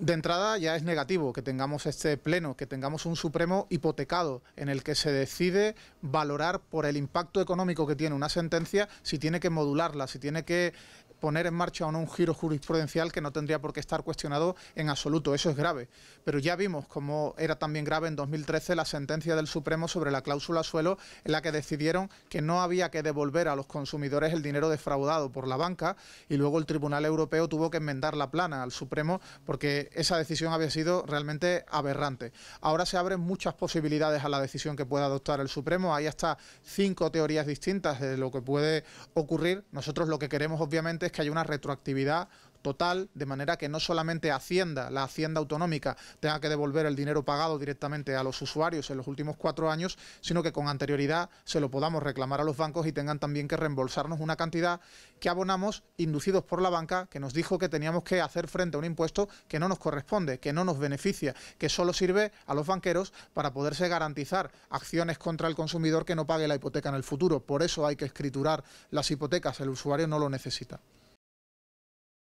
de entrada ya es negativo que tengamos este pleno, que tengamos un Supremo hipotecado en el que se decide valorar por el impacto económico que tiene una sentencia si tiene que modularla, si tiene que poner en marcha o no un giro jurisprudencial que no tendría por qué estar cuestionado en absoluto. Eso es grave. Pero ya vimos cómo era también grave en 2013 la sentencia del Supremo sobre la cláusula suelo en la que decidieron que no había que devolver a los consumidores el dinero defraudado por la banca y luego el Tribunal Europeo tuvo que enmendar la plana al Supremo porque esa decisión había sido realmente aberrante. Ahora se abren muchas posibilidades a la decisión que pueda adoptar el Supremo. Hay hasta cinco teorías distintas de lo que puede ocurrir. Nosotros lo que queremos obviamente que haya una retroactividad total, de manera que no solamente Hacienda, la Hacienda autonómica, tenga que devolver el dinero pagado directamente a los usuarios en los últimos cuatro años, sino que con anterioridad se lo podamos reclamar a los bancos y tengan también que reembolsarnos una cantidad que abonamos inducidos por la banca, que nos dijo que teníamos que hacer frente a un impuesto que no nos corresponde, que no nos beneficia, que solo sirve a los banqueros para poderse garantizar acciones contra el consumidor que no pague la hipoteca en el futuro. Por eso hay que escriturar las hipotecas, el usuario no lo necesita.